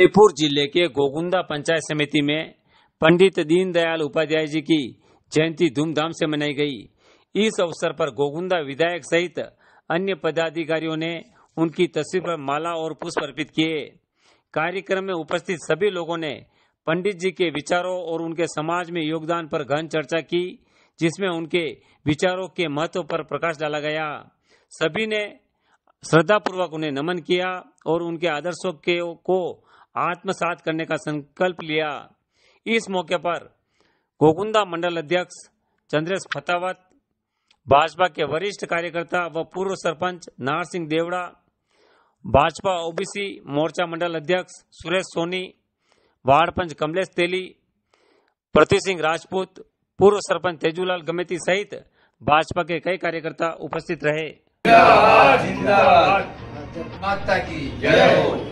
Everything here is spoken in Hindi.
जयपुर जिले के गोगुंदा पंचायत समिति में पंडित दीनदयाल उपाध्याय जी की जयंती धूमधाम से मनाई गई इस अवसर पर गोगुंदा विधायक सहित अन्य पदाधिकारियों ने उनकी तस्वीर पर माला और पुष्प अर्पित किए कार्यक्रम में उपस्थित सभी लोगों ने पंडित जी के विचारों और उनके समाज में योगदान पर गहन चर्चा की जिसमें उनके विचारों के महत्व पर प्रकाश डाला गया सभी ने श्रद्धापूर्वक उन्हें नमन किया और उनके आदर्शों के को आत्मसात करने का संकल्प लिया इस मौके पर गोकुंदा मंडल अध्यक्ष चंद्रेश फतावत भाजपा के वरिष्ठ कार्यकर्ता व पूर्व सरपंच नार सिंह देवड़ा भाजपा ओबीसी मोर्चा मंडल अध्यक्ष सुरेश सोनी वार्ड पंच कमलेश तेली प्रति सिंह राजपूत पूर्व सरपंच तेजूलाल गमेती सहित भाजपा के कई कार्यकर्ता उपस्थित रहे जिंदाबाद, माता की जय हो